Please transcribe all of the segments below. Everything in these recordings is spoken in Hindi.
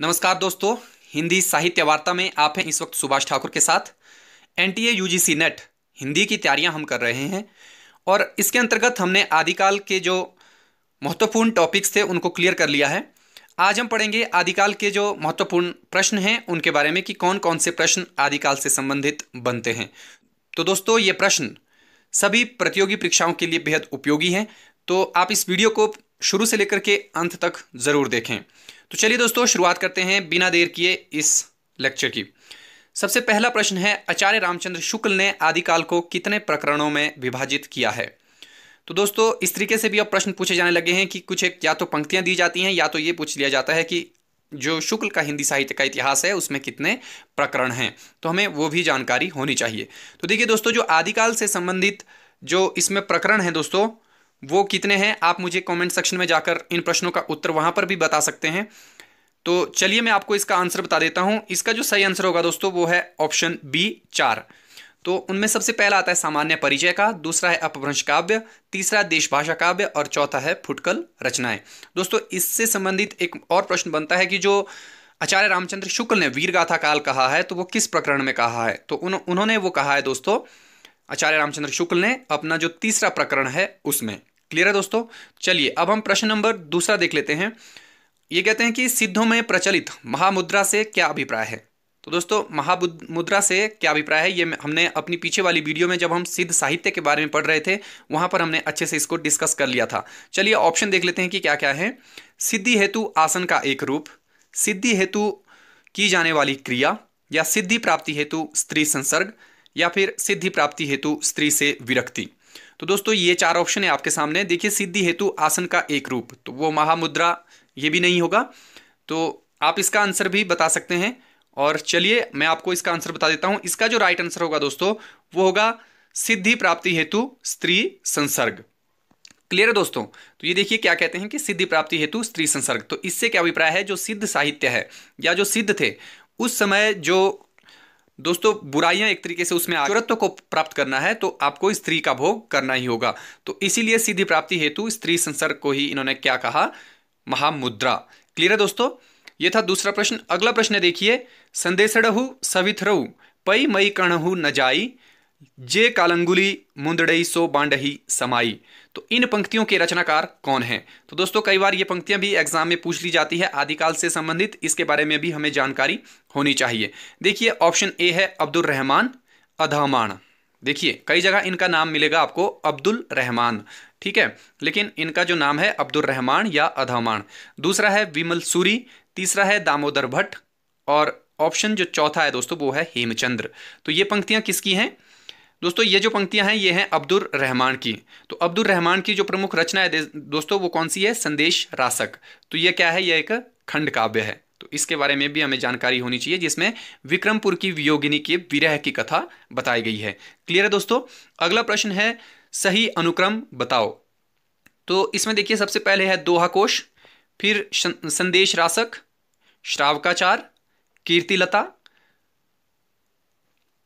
नमस्कार दोस्तों हिंदी साहित्य वार्ता में आप हैं इस वक्त सुभाष ठाकुर के साथ N T A U G C NET Hindi की तैयारियां हम कर रहे हैं और इसके अंतर्गत हमने आदिकाल के जो महत्वपूर्ण टॉपिक्स थे उनको क्लियर कर लिया है आज हम पढ़ेंगे आदिकाल के जो महत्वपूर्ण प्रश्न हैं उनके बारे में कि कौन कौन से प्रश्न आदिकाल से संबंधित बनते हैं तो दोस्तों ये प्रश्न सभी प्रतियोगी परीक्षाओं के लिए बेहद उपयोगी हैं तो आप इस वीडियो को शुरू से लेकर के अंत तक ज़रूर देखें तो चलिए दोस्तों शुरुआत करते हैं बिना देर किए इस लेक्चर की सबसे पहला प्रश्न है आचार्य रामचंद्र शुक्ल ने आदिकाल को कितने प्रकरणों में विभाजित किया है तो दोस्तों इस तरीके से भी अब प्रश्न पूछे जाने लगे हैं कि कुछ एक या तो पंक्तियां दी जाती हैं या तो ये पूछ लिया जाता है कि जो शुक्ल का हिंदी साहित्य का इतिहास है उसमें कितने प्रकरण हैं तो हमें वो भी जानकारी होनी चाहिए तो देखिए दोस्तों जो आदिकाल से संबंधित जो इसमें प्रकरण है दोस्तों वो कितने हैं आप मुझे कमेंट सेक्शन में जाकर इन प्रश्नों का उत्तर वहां पर भी बता सकते हैं तो चलिए मैं आपको इसका आंसर बता देता हूँ इसका जो सही आंसर होगा दोस्तों वो है ऑप्शन बी चार तो उनमें सबसे पहला आता है सामान्य परिचय का दूसरा है अपभ्रंश काव्य तीसरा देशभाषा काव्य और चौथा है फुटकल रचनाएं दोस्तों इससे संबंधित एक और प्रश्न बनता है कि जो आचार्य रामचंद्र शुक्ल ने वीरगाथा काल कहा है तो वो किस प्रकरण में कहा है तो उन, उन्होंने वो कहा है दोस्तों आचार्य रामचंद्र शुक्ल ने अपना जो तीसरा प्रकरण है उसमें क्लियर है दोस्तों चलिए अब हम प्रश्न नंबर दूसरा देख लेते हैं ये कहते हैं कि सिद्धों में प्रचलित महामुद्रा से क्या अभिप्राय है तो दोस्तों महामुद्रा से क्या अभिप्राय है ये हमने अपनी पीछे वाली वीडियो में जब हम सिद्ध साहित्य के बारे में पढ़ रहे थे वहां पर हमने अच्छे से इसको डिस्कस कर लिया था चलिए ऑप्शन देख लेते हैं कि क्या क्या है सिद्धि हेतु आसन का एक रूप सिद्धि हेतु की जाने वाली क्रिया या सिद्धि प्राप्ति हेतु स्त्री संसर्ग या फिर सिद्धि प्राप्ति हेतु स्त्री से विरक्ति तो दोस्तों ये चार ऑप्शन है आपके सामने देखिए सिद्धि हेतु आसन का एक रूप तो वो महामुद्रा ये भी नहीं होगा तो आप इसका आंसर भी बता सकते हैं और चलिए मैं आपको इसका आंसर बता देता हूं इसका जो राइट आंसर होगा दोस्तों वो होगा सिद्धि प्राप्ति हेतु स्त्री संसर्ग क्लियर है दोस्तों तो ये देखिए क्या कहते हैं कि सिद्धि प्राप्ति हेतु स्त्री संसर्ग तो इससे क्या अभिप्राय है जो सिद्ध साहित्य है या जो सिद्ध थे उस समय जो दोस्तों बुराइयां एक तरीके से उसमें आचरत्व को प्राप्त करना है तो आपको स्त्री का भोग करना ही होगा तो इसीलिए सिद्धि प्राप्ति हेतु स्त्री संसर्ग को ही इन्होंने क्या कहा महामुद्रा क्लियर है दोस्तों ये था दूसरा प्रश्न अगला प्रश्न देखिए संदेश सविथरऊ पई मई कणहू न जाई जे कालंगुली मुंदड़ई सो बांडही समाई तो इन पंक्तियों के रचनाकार कौन हैं तो दोस्तों कई बार ये पंक्तियां भी एग्जाम में पूछ ली जाती है आदिकाल से संबंधित इसके बारे में भी हमें जानकारी होनी चाहिए देखिए ऑप्शन ए है अब्दुल रहमान अधमान देखिए कई जगह इनका नाम मिलेगा आपको अब्दुल रहमान ठीक है लेकिन इनका जो नाम है अब्दुल रहमान या अधमान दूसरा है विमल सूरी तीसरा है दामोदर भट्ट और ऑप्शन जो चौथा है दोस्तों वो है हेमचंद्र तो ये पंक्तियां किसकी हैं दोस्तों ये जो पंक्तियां हैं ये हैं अब्दुल रहमान की तो अब्दुल रहमान की जो प्रमुख रचना है दोस्तों वो कौन सी है संदेश रासक तो ये क्या है ये एक खंड काव्य है तो इसके बारे में भी हमें जानकारी होनी चाहिए जिसमें विक्रमपुर की वियोगिनी के विरह की कथा बताई गई है क्लियर है दोस्तों अगला प्रश्न है सही अनुक्रम बताओ तो इसमें देखिए सबसे पहले है दोहा कोश फिर संदेश रासक श्रावकाचार कीर्तिलता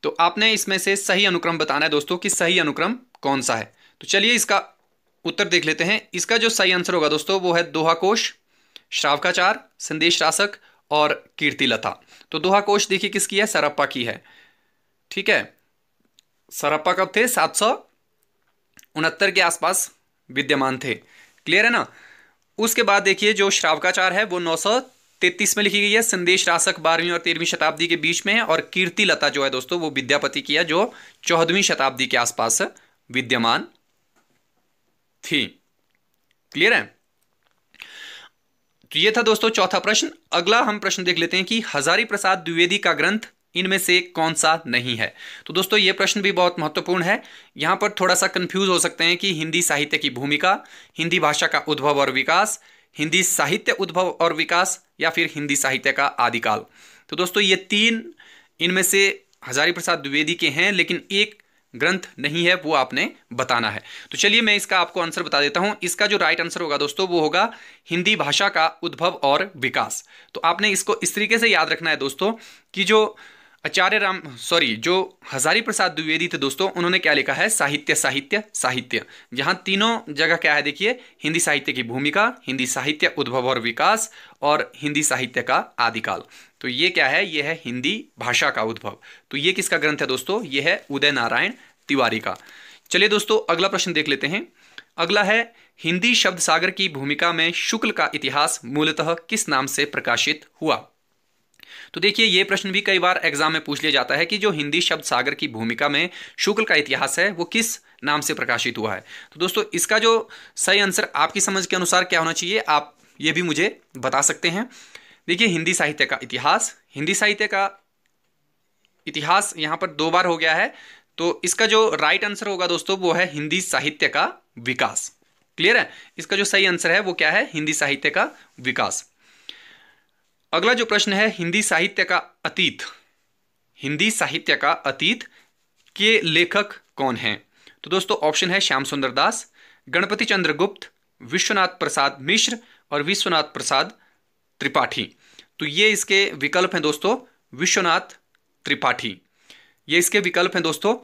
तो आपने इसमें से सही अनुक्रम बताना है दोस्तों कि सही अनुक्रम कौन सा है तो चलिए इसका उत्तर देख लेते हैं इसका जो सही आंसर होगा दोस्तों वो है दोहा कोश श्रावकाचार संदेश रासक और कीर्ति लता तो दोहा कोश देखिए किसकी है सरप्पा की है ठीक है सरप्पा कब थे सात सौ उनहत्तर के आसपास विद्यमान थे क्लियर है ना उसके बाद देखिए जो श्रावकाचार है वो नौ सौ तैतीस में लिखी गई है संदेश रासक बारहवीं और तेरहवीं शताब्दी के बीच में है और कीर्ति लता जो है दोस्तों वो विद्यापति की है जो चौदहवीं शताब्दी के आसपास विद्यमान थी क्लियर है तो ये था दोस्तों चौथा प्रश्न अगला हम प्रश्न देख लेते हैं कि हजारी प्रसाद द्विवेदी का ग्रंथ इनमें से कौन सा नहीं है तो दोस्तों ये प्रश्न भी बहुत महत्वपूर्ण है यहां पर थोड़ा सा कंफ्यूज हो सकते हैं कि हिंदी साहित्य की भूमिका हिंदी भाषा का उद्भव और विकास हिंदी साहित्य उद्भव और विकास या फिर हिंदी साहित्य का आदिकाल तो दोस्तों ये तीन इनमें से हजारी प्रसाद द्विवेदी के हैं लेकिन एक ग्रंथ नहीं है वो आपने बताना है तो चलिए मैं इसका आपको आंसर बता देता हूं इसका जो राइट आंसर होगा दोस्तों वो होगा हिंदी भाषा का उद्भव और विकास तो आपने इसको इस तरीके से याद रखना है दोस्तों कि जो आचार्य राम सॉरी जो हजारी प्रसाद द्विवेदी थे दोस्तों उन्होंने क्या लिखा है साहित्य साहित्य साहित्य जहाँ तीनों जगह क्या है देखिए हिंदी साहित्य की भूमिका हिंदी साहित्य उद्भव और विकास और हिंदी साहित्य का आदिकाल तो ये क्या है ये है हिंदी भाषा का उद्भव तो ये किसका ग्रंथ है दोस्तों ये है उदय नारायण तिवारी का चलिए दोस्तों अगला प्रश्न देख लेते हैं अगला है हिंदी शब्द सागर की भूमिका में शुक्ल का इतिहास मूलतः किस नाम से प्रकाशित हुआ तो देखिए ये प्रश्न भी कई बार एग्जाम में पूछ लिया जाता है कि जो हिंदी शब्द सागर की भूमिका में शुक्ल का इतिहास है वो किस नाम से प्रकाशित हुआ है तो दोस्तों इसका जो सही आंसर आपकी समझ के अनुसार क्या होना चाहिए आप ये भी मुझे बता सकते हैं देखिए हिंदी साहित्य का इतिहास हिंदी साहित्य का इतिहास यहाँ पर दो बार हो गया है तो इसका जो राइट आंसर होगा दोस्तों वो है हिंदी साहित्य का विकास क्लियर है इसका जो सही आंसर है वो क्या है हिंदी साहित्य का विकास अगला जो प्रश्न है हिंदी साहित्य का अतीत हिंदी साहित्य का अतीत के लेखक कौन हैं तो दोस्तों ऑप्शन है श्याम सुंदर दास गणपति चंद्र गुप्त विश्वनाथ प्रसाद मिश्र और विश्वनाथ प्रसाद त्रिपाठी तो ये इसके विकल्प हैं दोस्तों विश्वनाथ त्रिपाठी ये इसके विकल्प हैं दोस्तों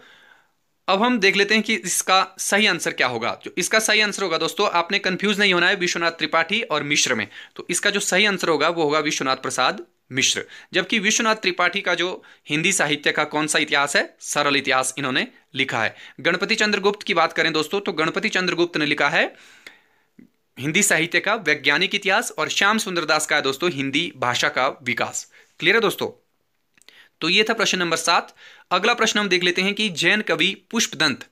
अब हम देख लेते हैं कि इसका सही आंसर क्या होगा जो इसका सही आंसर होगा दोस्तों आपने कंफ्यूज नहीं होना है विश्वनाथ त्रिपाठी और मिश्र में तो इसका जो सही आंसर होगा वो होगा विश्वनाथ प्रसाद मिश्र जबकि विश्वनाथ त्रिपाठी का जो हिंदी साहित्य का कौन सा इतिहास है सरल इतिहास इन्होंने लिखा है गणपति चंद्रगुप्त की बात करें दोस्तों तो गणपति चंद्रगुप्त ने लिखा है हिंदी साहित्य का वैज्ञानिक इतिहास और श्याम सुंदरदास का है दोस्तों हिंदी भाषा का विकास क्लियर है दोस्तों तो ये था प्रश्न नंबर सात अगला प्रश्न हम देख लेते हैं कि जैन कवि पुष्पदंत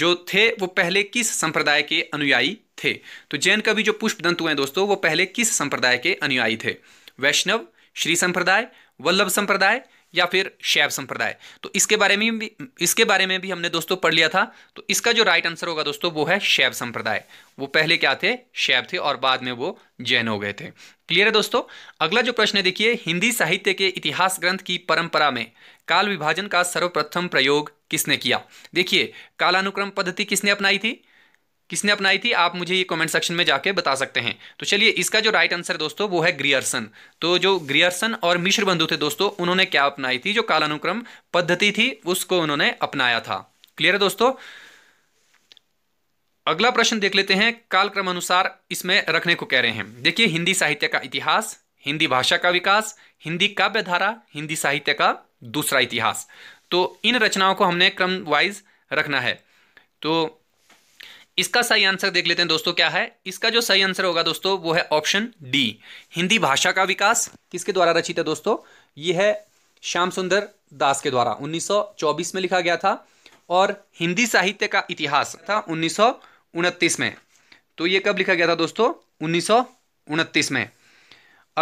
जो थे वो पहले किस संप्रदाय के अनुयायी थे तो जैन कवि जो पुष्पदंत हुए हैं दोस्तों वो पहले किस संप्रदाय के अनुयायी थे वैष्णव श्री संप्रदाय वल्लभ संप्रदाय या फिर शैव संप्रदाय तो इसके बारे में भी इसके बारे में भी हमने दोस्तों पढ़ लिया था तो इसका जो राइट आंसर होगा दोस्तों वो है शैव संप्रदाय वो पहले क्या थे शैव थे और बाद में वो जैन हो गए थे क्लियर है दोस्तों अगला जो प्रश्न है देखिए हिंदी साहित्य के इतिहास ग्रंथ की परंपरा में काल विभाजन का सर्वप्रथम प्रयोग किसने किया देखिए कालानुक्रम पद्धति किसने अपनाई थी किसने अपनाई थी आप मुझे ये कमेंट सेक्शन में जाके बता सकते हैं तो चलिए इसका जो राइट आंसर दोस्तों वो है ग्रियर्सन तो जो ग्रियर्सन और मिश्र बंधु थे दोस्तों उन्होंने क्या अपनाई थी जो कालानुक्रम पद्धति थी उसको उन्होंने अपनाया था क्लियर है दोस्तों अगला प्रश्न देख लेते हैं कालक्रम अनुसार इसमें रखने को कह रहे हैं देखिए हिंदी साहित्य का इतिहास हिंदी भाषा का विकास हिंदी काव्य धारा हिंदी साहित्य का दूसरा इतिहास तो इन रचनाओं को हमने क्रम वाइज रखना है तो इसका सही आंसर देख लेते हैं दोस्तों क्या है इसका जो सही आंसर होगा दोस्तों वो है ऑप्शन डी हिंदी भाषा का विकास किसके द्वारा रचित है दोस्तों ये है श्याम सुंदर दास के द्वारा 1924 में लिखा गया था और हिंदी साहित्य का इतिहास था उन्नीस में तो ये कब लिखा गया था दोस्तों उन्नीस में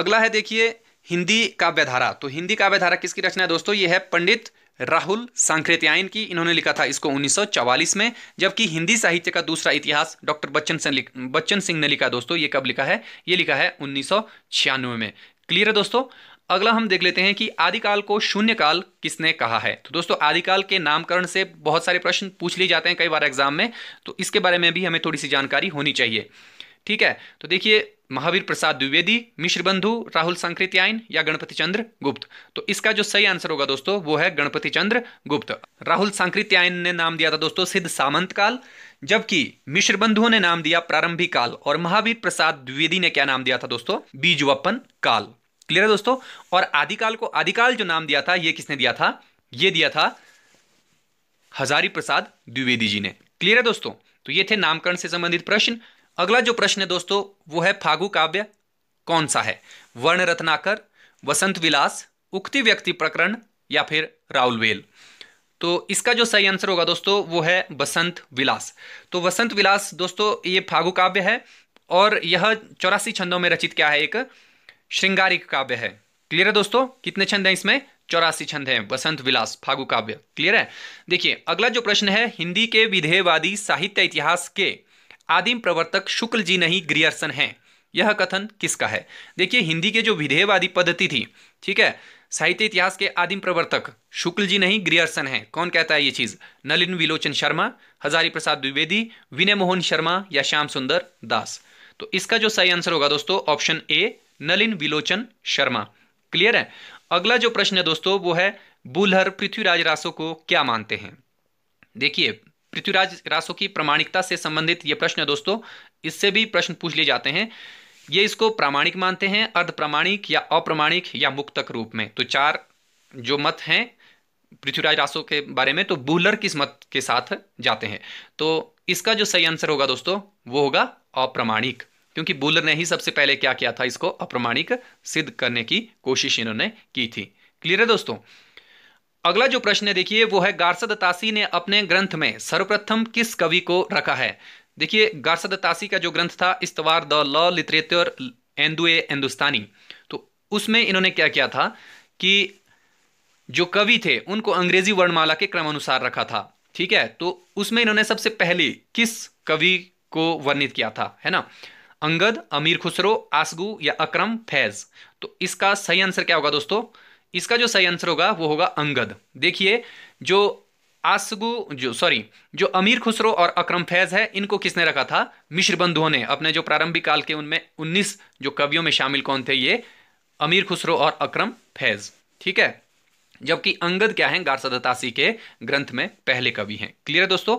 अगला है देखिए हिंदी काव्यधारा तो हिंदी काव्यधारा किसकी रचना है दोस्तों ये है पंडित राहुल सांकृत्यायन की इन्होंने लिखा था इसको 1944 में जबकि हिंदी साहित्य का दूसरा इतिहास डॉक्टर बच्चन सिंह बच्चन सिंह ने लिखा दोस्तों ये कब लिखा है ये लिखा है उन्नीस में क्लियर है दोस्तों अगला हम देख लेते हैं कि आदिकाल को शून्यकाल किसने कहा है तो दोस्तों आदिकाल के नामकरण से बहुत सारे प्रश्न पूछ लिए जाते हैं कई बार एग्जाम में तो इसके बारे में भी हमें थोड़ी सी जानकारी होनी चाहिए ठीक है तो देखिए महावीर प्रसाद द्विवेदी मिश्र बंधु राहुल सांकृत्यायन या गणपति चंद्र गुप्त तो इसका जो सही आंसर होगा दोस्तों वो है गणपति चंद्र गुप्त राहुल सांकृत्यायन ने नाम दिया था दोस्तों सिद्ध सामंत काल जबकि मिश्र बंधुओं ने नाम दिया प्रारंभिक काल और महावीर प्रसाद द्विवेदी ने क्या नाम दिया था दोस्तों बीजवपन काल क्लियर है दोस्तों और आदिकाल को आदिकाल जो नाम दिया था ये किसने दिया था ये दिया था हजारी प्रसाद द्विवेदी जी ने क्लियर है दोस्तों तो ये थे नामकरण से संबंधित प्रश्न अगला जो प्रश्न है दोस्तों वो है फागु काव्य कौन सा है वर्ण रत्नाकर वसंत विलास उक्ति व्यक्ति प्रकरण या फिर राउलवेल तो इसका जो सही आंसर होगा दोस्तों वो है बसंत विलास तो वसंत विलास दोस्तों ये फागु काव्य है और यह चौरासी छंदों में रचित क्या है एक श्रृंगारिक काव्य है क्लियर है दोस्तों कितने छंद हैं इसमें चौरासी छंद हैं बसंत विलास फागु काव्य क्लियर है देखिए अगला जो प्रश्न है हिंदी के विधेयवादी साहित्य इतिहास के आदिम प्रवर्तक शुक्ल जी नहीं ग्रियर्सन हैं यह कथन किसका है देखिए हिंदी के जो विधेयवादी पद्धति थी ठीक है साहित्य इतिहास के आदिम प्रवर्तक शुक्ल जी नहीं ग्रियर्सन हैं कौन कहता है ये चीज़ नलिन विलोचन शर्मा हजारी प्रसाद द्विवेदी विनय मोहन शर्मा या श्याम सुंदर दास तो इसका जो सही आंसर होगा दोस्तों option A Nalin Vilochan Sharma clear है अगला जो प्रश्न है दोस्तों वो है बुलहर पृथ्वीराज रासो को क्या मानते हैं देखिए पृथ्वीराज रासो की प्रामाणिकता से संबंधित ये प्रश्न है दोस्तों इससे भी प्रश्न पूछ लिए जाते हैं ये इसको प्रामाणिक मानते हैं अर्ध प्रामाणिक या अप्रामाणिक या मुक्तक रूप में तो चार जो मत हैं पृथ्वीराज रासो के बारे में तो बूलर किस मत के साथ जाते हैं तो इसका जो सही आंसर होगा दोस्तों वो होगा अप्रामाणिक क्योंकि बुलर ने ही सबसे पहले क्या किया था इसको अप्रमाणिक सिद्ध करने की कोशिश इन्होंने की थी क्लियर है दोस्तों अगला जो प्रश्न है देखिए वो है गार्सद तासी ने अपने ग्रंथ में सर्वप्रथम किस कवि को रखा है देखिए गार्सद तासी का जो ग्रंथ था इस्तवार द लॉ लिटरेचर एंदुए हिंदुस्तानी तो उसमें इन्होंने क्या किया था कि जो कवि थे उनको अंग्रेजी वर्णमाला के क्रमानुसार रखा था ठीक है तो उसमें इन्होंने सबसे पहले किस कवि को वर्णित किया था है ना अंगद अमीर खुसरो आसगू या अक्रम फैज तो इसका सही आंसर क्या होगा दोस्तों इसका जो सही आंसर होगा वो होगा अंगद देखिए जो आसगु जो सॉरी जो अमीर खुसरो और अक्रम फैज है इनको किसने रखा था मिश्र बंधुओं ने अपने जो प्रारंभिक काल के उनमें उन्नीस जो कवियों में शामिल कौन थे ये अमीर खुसरो और अक्रम फैज ठीक है जबकि अंगद क्या है गारसदतासी के ग्रंथ में पहले कवि हैं क्लियर है दोस्तों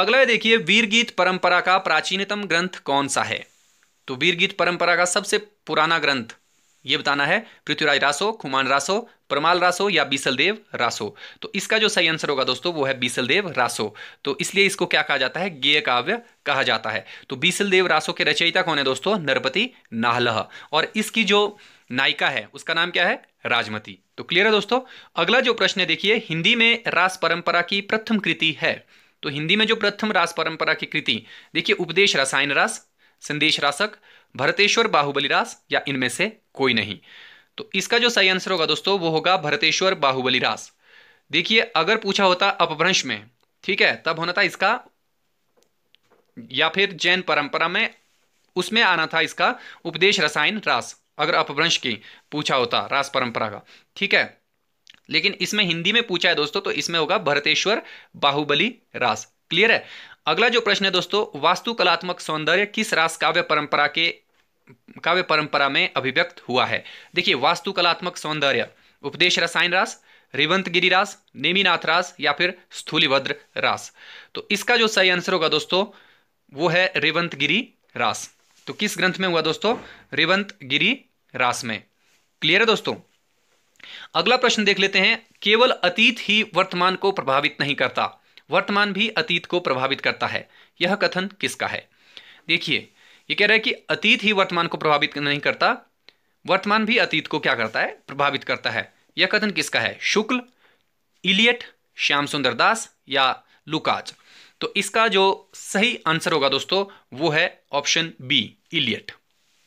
अगला देखिए वीरगीत परंपरा का प्राचीनतम ग्रंथ कौन सा है तो वीरगीत परंपरा का सबसे पुराना ग्रंथ ये बताना है पृथ्वीराज रासो खुमान रासो परमाल रासो या बीसलदेव रासो तो इसका जो सही आंसर होगा दोस्तों वो है बीसलदेव रासो तो इसलिए इसको क्या कहा जाता है गेय काव्य कहा जाता है तो बीसलदेव रासो के रचयिता कौन है दोस्तों नरपति नाहलह और इसकी जो नायिका है उसका नाम क्या है राजमती तो क्लियर है दोस्तों अगला जो प्रश्न देखिए हिंदी में रास परंपरा की प्रथम कृति है तो हिंदी में जो प्रथम रास परंपरा की कृति देखिए उपदेश रसायन रास संदेश रासक भरतेश्वर बाहुबली रास या इनमें से कोई नहीं तो इसका जो सही आंसर होगा दोस्तों वो होगा भरतेश्वर बाहुबली रास देखिए अगर पूछा होता अपभ्रंश में ठीक है तब होना था इसका या फिर जैन परंपरा में उसमें आना था इसका उपदेश रसायन रास अगर अपभ्रंश की पूछा होता रास परंपरा का ठीक है लेकिन इसमें हिंदी में पूछा है दोस्तों तो इसमें होगा भरतेश्वर बाहुबली रास क्लियर है अगला जो प्रश्न है दोस्तों वास्तुकलात्मक सौंदर्य किस रास काव्य परंपरा के काव्य परंपरा में अभिव्यक्त हुआ है देखिए वास्तुकलात्मक सौंदर्य उपदेश रसायन रास रिवंत गिरिरास नेमीनाथ रास या फिर स्थूलिभद्र रास तो इसका जो सही आंसर होगा दोस्तों वो है रेवंत गिरी रास तो किस ग्रंथ में हुआ दोस्तों रेवंत गिरी रास में क्लियर है दोस्तों अगला प्रश्न देख लेते हैं केवल अतीत ही वर्तमान को प्रभावित नहीं करता वर्तमान भी अतीत को प्रभावित करता है यह कथन किसका है देखिए ये कह रहा है कि अतीत ही वर्तमान को प्रभावित नहीं करता वर्तमान भी अतीत को क्या करता है प्रभावित करता है यह कथन किसका है शुक्ल इलियट श्याम सुंदर दास या लुकाज तो इसका जो सही आंसर होगा दोस्तों वो है ऑप्शन बी इलियट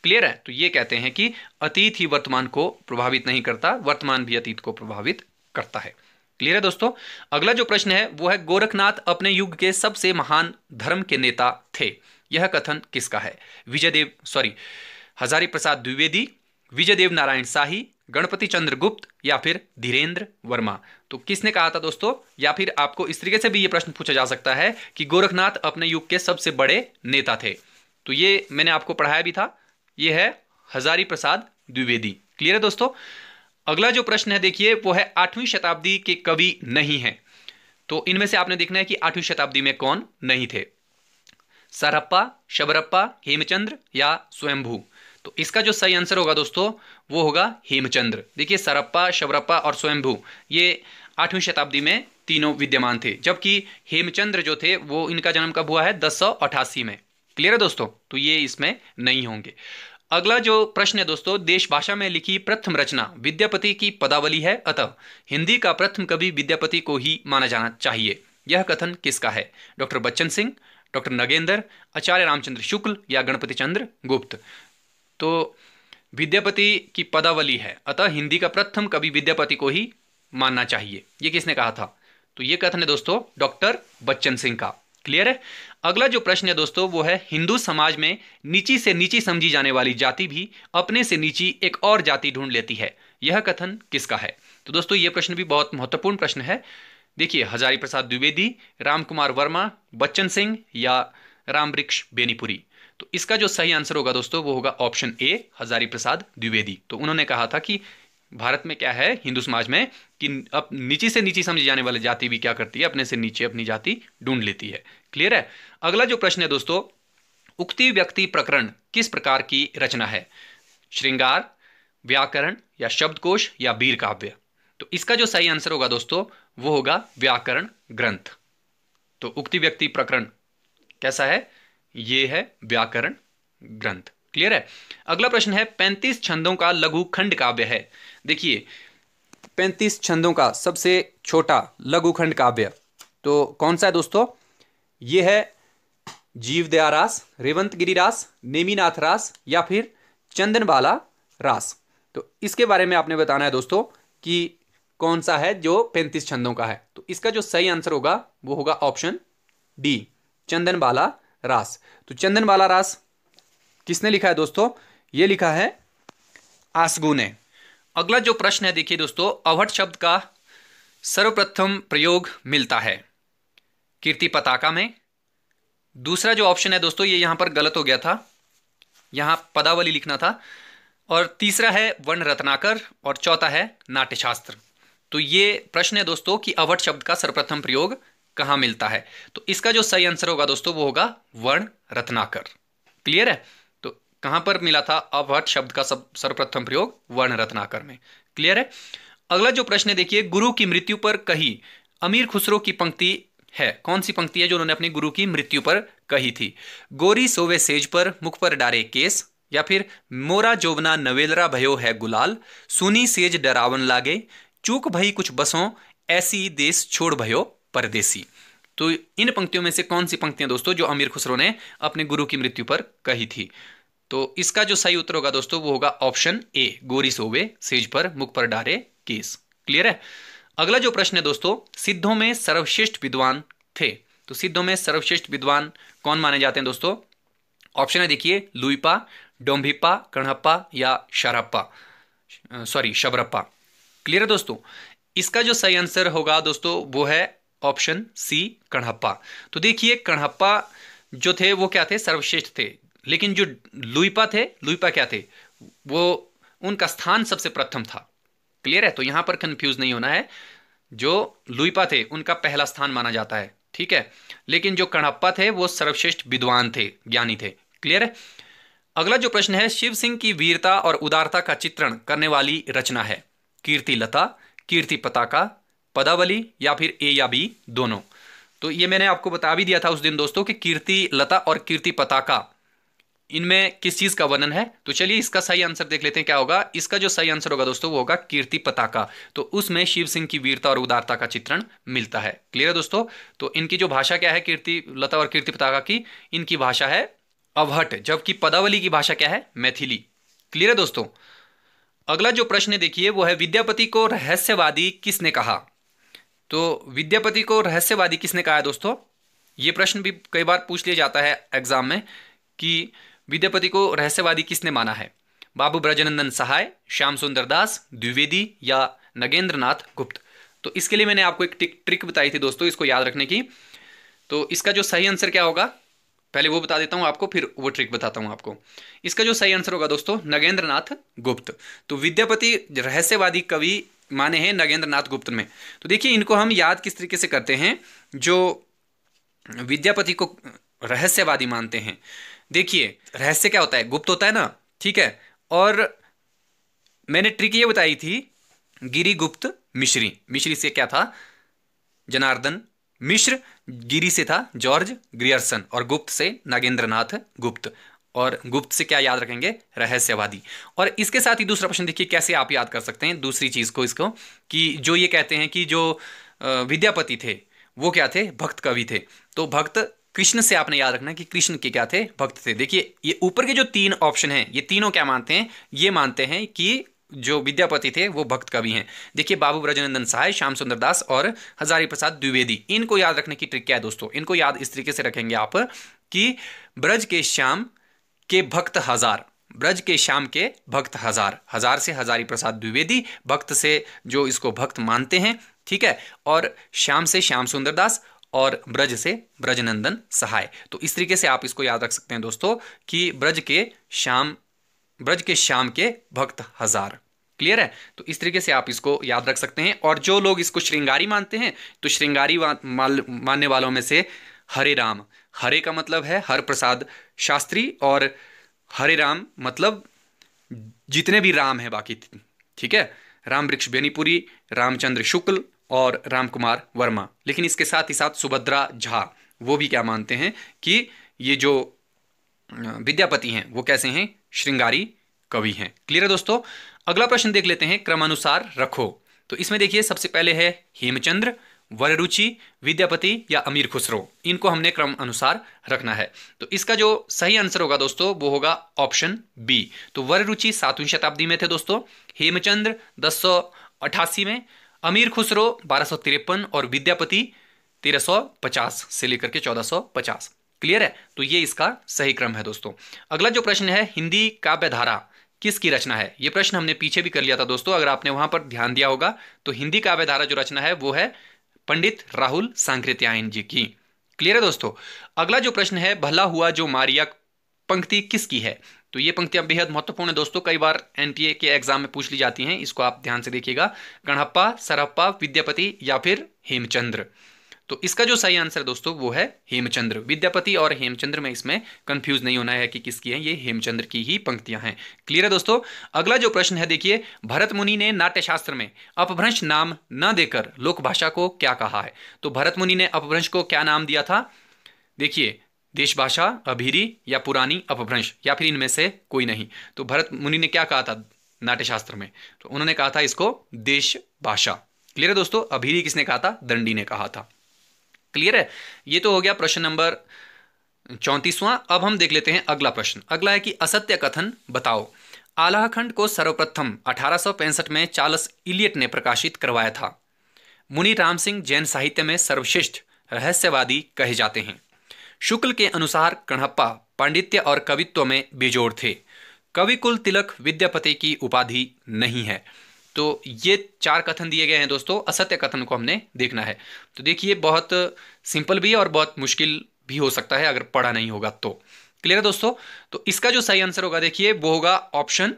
क्लियर है तो ये कहते हैं कि अतीत ही वर्तमान को प्रभावित नहीं करता वर्तमान भी अतीत को प्रभावित करता है क्लियर है दोस्तों अगला जो प्रश्न है वो है गोरखनाथ अपने युग के सबसे महान धर्म के नेता थे यह कथन किसका है विजयदेव सॉरी हजारी प्रसाद द्विवेदी विजयदेव नारायण शाही गणपति चंद्र गुप्त या फिर धीरेन्द्र वर्मा तो किसने कहा था दोस्तों या फिर आपको इस तरीके से भी यह प्रश्न पूछा जा सकता है कि गोरखनाथ अपने युग के सबसे बड़े नेता थे तो ये मैंने आपको पढ़ाया भी था यह है हजारी प्रसाद द्विवेदी क्लियर है दोस्तों अगला जो प्रश्न है देखिए वो है आठवीं शताब्दी के कवि नहीं है तो इनमें से आपने देखना है कि आठवीं शताब्दी में कौन नहीं थे सरप्पा शबरप्पा हेमचंद्र या स्वयंभू तो इसका जो सही आंसर होगा दोस्तों वो होगा हेमचंद्र देखिए सरप्पा शबरप्पा और स्वयंभू ये आठवीं शताब्दी में तीनों विद्यमान थे जबकि हेमचंद्र जो थे वो इनका जन्म कब हुआ है दस में क्लियर है दोस्तों तो ये इसमें नहीं होंगे अगला जो प्रश्न है दोस्तों देश भाषा में लिखी प्रथम रचना विद्यापति की पदावली है अतः हिंदी का प्रथम कवि विद्यापति को ही माना जाना चाहिए यह कथन किसका है डॉक्टर बच्चन सिंह डॉक्टर नगेंद्र आचार्य रामचंद्र शुक्ल या गणपति चंद्र गुप्त तो विद्यापति की पदावली है अतः हिंदी का प्रथम कवि विद्यापति को ही मानना चाहिए यह किसने कहा था तो यह कथन है दोस्तों डॉक्टर बच्चन सिंह का क्लियर है अगला जो प्रश्न है दोस्तों वो है हिंदू समाज में नीची से नीची समझी जाने वाली जाति भी अपने से नीची एक और जाति ढूंढ लेती है यह कथन किसका है तो दोस्तों ये प्रश्न भी बहुत महत्वपूर्ण प्रश्न है देखिए हजारी प्रसाद द्विवेदी राम कुमार वर्मा बच्चन सिंह या राम वृक्ष बेनीपुरी तो इसका जो सही आंसर होगा दोस्तों वो होगा ऑप्शन ए हजारी प्रसाद द्विवेदी तो उन्होंने कहा था कि भारत में क्या है हिंदू समाज में कि अब नीचे से नीचे समझी जाने वाली जाति भी क्या करती है अपने से नीचे अपनी जाति ढूंढ लेती है क्लियर है अगला जो प्रश्न है दोस्तों उक्ति व्यक्ति प्रकरण किस प्रकार की रचना है श्रृंगार व्याकरण या शब्दकोश या वीर काव्य तो इसका जो सही आंसर होगा दोस्तों वो होगा व्याकरण ग्रंथ तो उक्ति व्यक्ति प्रकरण कैसा है ये है व्याकरण ग्रंथ क्लियर है अगला प्रश्न है पैंतीस छंदों का लघु खंड काव्य है देखिए पैंतीस छंदों का सबसे छोटा लघु खंड काव्य तो कौन सा है दोस्तों ये है जीवदया रास रेवंत गिरी रास नेमीनाथ रास या फिर चंदनबाला रास तो इसके बारे में आपने बताना है दोस्तों कि कौन सा है जो पैंतीस छंदों का है तो इसका जो सही आंसर होगा वो होगा ऑप्शन डी चंदनबाला रास तो चंदनबाला रास किसने लिखा है दोस्तों ये लिखा है आसगू ने अगला जो प्रश्न है देखिए दोस्तों अवट शब्द का सर्वप्रथम प्रयोग मिलता है कीर्ति पताका में दूसरा जो ऑप्शन है दोस्तों ये यहां पर गलत हो गया था यहां पदावली लिखना था और तीसरा है वर्ण रत्नाकर और चौथा है नाट्यशास्त्र तो ये प्रश्न है दोस्तों कि अवट शब्द का सर्वप्रथम प्रयोग कहां मिलता है तो इसका जो सही आंसर होगा दोस्तों वो होगा वर्ण रत्नाकर क्लियर है कहां पर मिला था अवहट शब्द का सब सर्वप्रथम प्रयोग वर्ण रत्नाकर में क्लियर है अगला जो प्रश्न देखिए गुरु की मृत्यु पर कही अमीर खुसरो की पंक्ति है कौन सी पंक्ति है जो उन्होंने अपने गुरु की मृत्यु पर कही थी गोरी सोवे सेज पर मुख पर डारे केस या फिर मोरा जोबना नवेलरा भयो है गुलाल सुनी सेज डरावन लागे चूक भई कुछ बसों ऐसी देश छोड़ भयो परदेसी तो इन पंक्तियों में से कौन सी पंक्तियां दोस्तों जो अमीर खुसरो ने अपने गुरु की मृत्यु पर कही थी तो इसका जो सही उत्तर होगा दोस्तों वो होगा ऑप्शन ए गोरी सोवे सेज पर मुख पर डारे केस क्लियर है अगला जो प्रश्न है दोस्तों सिद्धों में सर्वश्रेष्ठ विद्वान थे तो सिद्धों में सर्वश्रेष्ठ विद्वान कौन माने जाते हैं दोस्तों ऑप्शन है देखिए लुईपा डोम्भिपा कणहप्पा या शरप्पा सॉरी शबरप्पा क्लियर है दोस्तों इसका जो सही आंसर होगा दोस्तों वो है ऑप्शन सी कणहप्पा तो देखिए कणप्पा जो थे वो क्या थे सर्वश्रेष्ठ थे लेकिन जो लुईपा थे लुइपा क्या थे वो उनका स्थान सबसे प्रथम था क्लियर है तो यहां पर कंफ्यूज नहीं होना है जो लुइपा थे उनका पहला स्थान माना जाता है ठीक है लेकिन जो कणप्पा थे वो सर्वश्रेष्ठ विद्वान थे ज्ञानी थे क्लियर है अगला जो प्रश्न है शिव सिंह की वीरता और उदारता का चित्रण करने वाली रचना है कीर्ति लता कीर्ति पताका पदावली या फिर ए या बी दोनों तो ये मैंने आपको बता भी दिया था उस दिन दोस्तों कि कीर्ति लता और कीर्ति पताका इनमें किस चीज का वर्णन है तो चलिए इसका सही आंसर देख लेते हैं क्या होगा इसका जो सही आंसर होगा दोस्तों वो होगा कीर्ति पताका तो उसमें शिव सिंह की वीरता और उदारता का चित्रण मिलता है क्लियर है दोस्तों तो इनकी जो भाषा क्या है कीर्ति लता और कीर्ति पताका की इनकी भाषा है अवहट जबकि पदावली की भाषा क्या है मैथिली क्लियर है दोस्तों अगला जो प्रश्न देखिए वो है विद्यापति को रहस्यवादी किसने कहा तो विद्यापति को रहस्यवादी किसने कहा है दोस्तों ये प्रश्न भी कई बार पूछ लिया जाता है एग्जाम में कि विद्यापति को रहस्यवादी किसने माना है बाबू ब्रजनंदन सहाय श्याम सुंदर दास द्विवेदी या नगेंद्र नाथ गुप्त तो इसके लिए मैंने आपको एक ट्रिक बताई थी दोस्तों इसको याद रखने की तो इसका जो सही आंसर क्या होगा पहले वो बता देता हूं आपको फिर वो ट्रिक बताता हूँ आपको इसका जो सही आंसर होगा दोस्तों नगेंद्र नाथ गुप्त तो विद्यापति रहस्यवादी कवि माने हैं नगेंद्र नाथ गुप्त में तो देखिए इनको हम याद किस तरीके से करते हैं जो विद्यापति को रहस्यवादी मानते हैं देखिए रहस्य क्या होता है गुप्त होता है ना ठीक है और मैंने ट्रिक ये बताई थी गिरी गुप्त मिश्री मिश्री से क्या था जनार्दन मिश्र गिरी से था जॉर्ज ग्रियर्सन और गुप्त से नागेंद्रनाथ गुप्त और गुप्त से क्या याद रखेंगे रहस्यवादी और इसके साथ ही दूसरा प्रश्न देखिए कैसे आप याद कर सकते हैं दूसरी चीज़ को इसको कि जो ये कहते हैं कि जो विद्यापति थे वो क्या थे भक्त कवि थे तो भक्त कृष्ण से आपने याद रखना कि कृष्ण के क्या थे भक्त थे देखिए ये ऊपर के जो तीन ऑप्शन हैं ये तीनों क्या मानते हैं ये मानते हैं कि जो विद्यापति थे वो भक्त कवि हैं देखिए बाबू ब्रजनंदन सहाय श्याम सुंदर दास और हजारी प्रसाद द्विवेदी इनको याद रखने की ट्रिक क्या है दोस्तों इनको याद इस तरीके से रखेंगे आप कि ब्रज के श्याम के भक्त हजार ब्रज के श्याम के भक्त हजार हजार से हजारी प्रसाद द्विवेदी भक्त से जो इसको भक्त मानते हैं ठीक है और श्याम से श्याम सुंदर दास और ब्रज से ब्रजनंदन सहाय तो इस तरीके से आप इसको याद रख सकते हैं दोस्तों कि ब्रज के श्याम ब्रज के श्याम के भक्त हजार क्लियर है तो इस तरीके से आप इसको याद रख सकते हैं और जो लोग इसको श्रृंगारी मानते हैं तो श्रृंगारी मानने वालों में से हरे राम हरे का मतलब है हर प्रसाद शास्त्री और हरे राम मतलब जितने भी राम है बाकी ठीक है राम वृक्ष बेनीपुरी रामचंद्र शुक्ल और रामकुमार वर्मा लेकिन इसके साथ ही साथ सुभद्रा झा वो भी क्या मानते हैं कि ये जो विद्यापति हैं वो कैसे हैं श्रृंगारी कवि हैं क्लियर है दोस्तों अगला प्रश्न देख लेते हैं क्रमानुसार रखो तो इसमें देखिए सबसे पहले है हेमचंद्र वररुचि विद्यापति या अमीर खुसरो इनको हमने क्रम अनुसार रखना है तो इसका जो सही आंसर होगा दोस्तों वो होगा ऑप्शन बी तो वररुचि सातवीं शताब्दी में थे दोस्तों हेमचंद्र दस में अमीर खुसरो बारह और विद्यापति 1350 से लेकर के 1450 क्लियर है तो ये इसका सही क्रम है दोस्तों अगला जो प्रश्न है हिंदी काव्य धारा किसकी रचना है ये प्रश्न हमने पीछे भी कर लिया था दोस्तों अगर आपने वहां पर ध्यान दिया होगा तो हिंदी काव्य धारा जो रचना है वो है पंडित राहुल सांकृत्यायन जी की क्लियर है दोस्तों अगला जो प्रश्न है भला हुआ जो मारिया पंक्ति किसकी है तो ये पंक्तियां बेहद महत्वपूर्ण है दोस्तों कई बार एनटीए के एग्जाम में पूछ ली जाती हैं इसको आप ध्यान से देखिएगा गणप्पा सरप्पा विद्यापति या फिर हेमचंद्र तो इसका जो सही आंसर दोस्तों वो है हेमचंद्र विद्यापति और हेमचंद्र में इसमें कंफ्यूज नहीं होना है कि किसकी है ये हेमचंद्र की ही पंक्तियां हैं क्लियर है दोस्तों अगला जो प्रश्न है देखिए भरत मुनि ने नाट्यशास्त्र में अपभ्रंश नाम न देकर लोकभाषा को क्या कहा है तो भरत मुनि ने अपभ्रंश को क्या नाम दिया था देखिए देशभाषा अभिरी या पुरानी अपभ्रंश या फिर इनमें से कोई नहीं तो भरत मुनि ने क्या कहा था नाट्यशास्त्र में तो उन्होंने कहा था इसको देश भाषा क्लियर है दोस्तों अभिरी किसने कहा था दंडी ने कहा था क्लियर है ये तो हो गया प्रश्न नंबर चौंतीसवां अब हम देख लेते हैं अगला प्रश्न अगला है कि असत्य कथन बताओ आलाखंड को सर्वप्रथम अठारह में चार्लस इलियट ने प्रकाशित करवाया था मुनि राम सिंह जैन साहित्य में सर्वश्रेष्ठ रहस्यवादी कहे जाते हैं शुक्ल के अनुसार कणहप्पा पांडित्य और कवित्व में बेजोड़ थे कवि कुल तिलक विद्यापति की उपाधि नहीं है तो ये चार कथन दिए गए हैं दोस्तों असत्य कथन को हमने देखना है तो देखिए बहुत सिंपल भी है और बहुत मुश्किल भी हो सकता है अगर पढ़ा नहीं होगा तो क्लियर है दोस्तों तो इसका जो सही आंसर होगा देखिए वो होगा ऑप्शन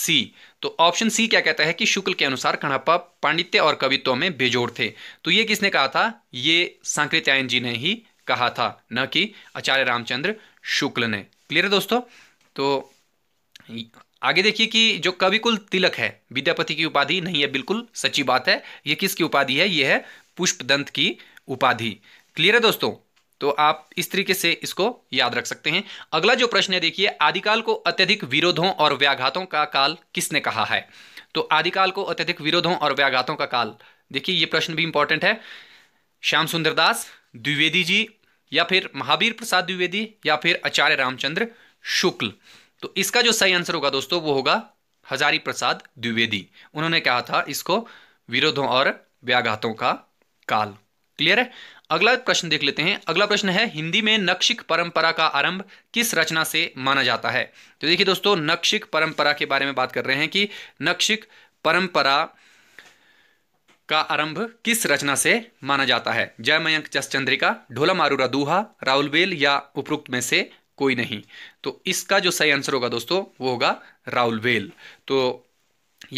सी तो ऑप्शन सी क्या कहता है कि शुक्ल के अनुसार कणप्पा पांडित्य और कवित्व में बेजोड़ थे तो ये किसने कहा था ये सांकृत्यायन जी ने ही कहा था न कि आचार्य रामचंद्र शुक्ल ने क्लियर है दोस्तों तो आगे देखिए कि जो कवि कुल तिलक है विद्यापति की उपाधि नहीं है बिल्कुल सच्ची बात है ये किसकी उपाधि है ये है पुष्प दंत की उपाधि क्लियर है दोस्तों तो आप इस तरीके से इसको याद रख सकते हैं अगला जो प्रश्न है देखिए आदिकाल को अत्यधिक विरोधों और व्याघातों का काल किसने कहा है तो आदिकाल को अत्यधिक विरोधों और व्याघातों का काल देखिए ये प्रश्न भी इंपॉर्टेंट है श्याम सुंदर दास द्विवेदी जी या फिर महावीर प्रसाद द्विवेदी या फिर आचार्य रामचंद्र शुक्ल तो इसका जो सही आंसर होगा दोस्तों वो होगा हजारी प्रसाद द्विवेदी उन्होंने कहा था इसको विरोधों और व्याघातों का काल क्लियर है अगला प्रश्न देख लेते हैं अगला प्रश्न है हिंदी में नक्षिक परंपरा का आरंभ किस रचना से माना जाता है तो देखिए दोस्तों नक्षिक परंपरा के बारे में बात कर रहे हैं कि नक्षिक परंपरा का आरंभ किस रचना से माना जाता है जय मयंक जस चंद्रिका ढोला मारूरा दूहा राहुल बेल या उपरोक्त में से कोई नहीं तो इसका जो सही आंसर होगा दोस्तों वो होगा राहुल बेल तो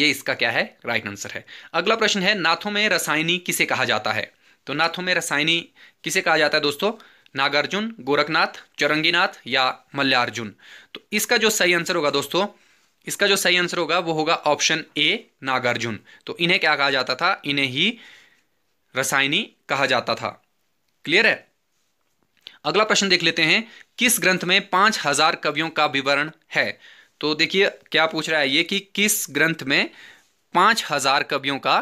ये इसका क्या है राइट आंसर है अगला प्रश्न है नाथों में रसायनी किसे कहा जाता है तो नाथों में रसायनी किसे कहा जाता है दोस्तों नागार्जुन गोरखनाथ चरंगीनाथ या मल्लार्जुन तो इसका जो सही आंसर होगा दोस्तों इसका जो सही आंसर होगा वो होगा ऑप्शन ए नागार्जुन तो इन्हें क्या कहा जाता था इन्हें ही रसायनी कहा जाता था क्लियर है अगला प्रश्न देख लेते हैं किस ग्रंथ में पांच हजार कवियों का विवरण है तो देखिए क्या पूछ रहा है ये कि किस ग्रंथ में पांच हजार कवियों का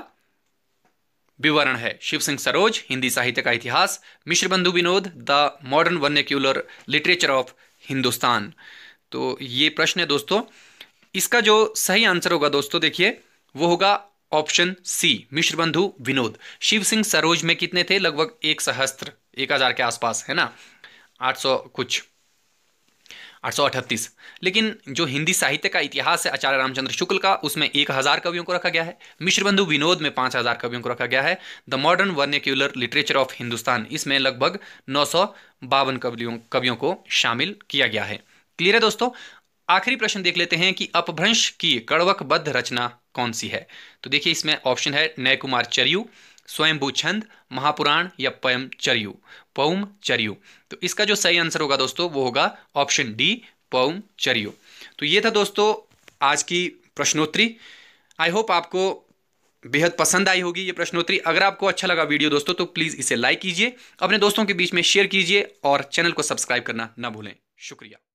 विवरण है शिव सिंह सरोज हिंदी साहित्य का इतिहास Mishra Bandhu Vinod the modern vernacular literature of Hindustan तो ये प्रश्न है दोस्तों इसका जो सही आंसर होगा दोस्तों देखिए वो होगा ऑप्शन सी मिश्र बंधु विनोद शिव सिंह सरोज में कितने थे लगभग एक सहस्त्र एक हजार के आसपास है ना आठ सौ कुछ आठ लेकिन जो हिंदी साहित्य का इतिहास है आचार्य रामचंद्र शुक्ल का उसमें एक हज़ार कवियों को रखा गया है मिश्र बंधु विनोद में पांच हज़ार कवियों को रखा गया है the modern vernacular literature of Hindustan इसमें लगभग नौ सौ बावन कवियों कवियों को शामिल किया गया है क्लियर है दोस्तों आखिरी प्रश्न देख लेते हैं कि अपभ्रंश की कड़वकबद्ध रचना कौन सी है तो देखिए इसमें ऑप्शन है नय कुमार चरयू स्वयंभू छंद महापुराण या पयम चरयू पौम चरयू तो इसका जो सही आंसर होगा दोस्तों वो होगा ऑप्शन डी पौम चरयू तो ये था दोस्तों आज की प्रश्नोत्तरी आई होप आपको बेहद पसंद आई होगी ये प्रश्नोत्तरी अगर आपको अच्छा लगा वीडियो दोस्तों तो प्लीज़ इसे लाइक कीजिए अपने दोस्तों के बीच में शेयर कीजिए और चैनल को सब्सक्राइब करना ना भूलें शुक्रिया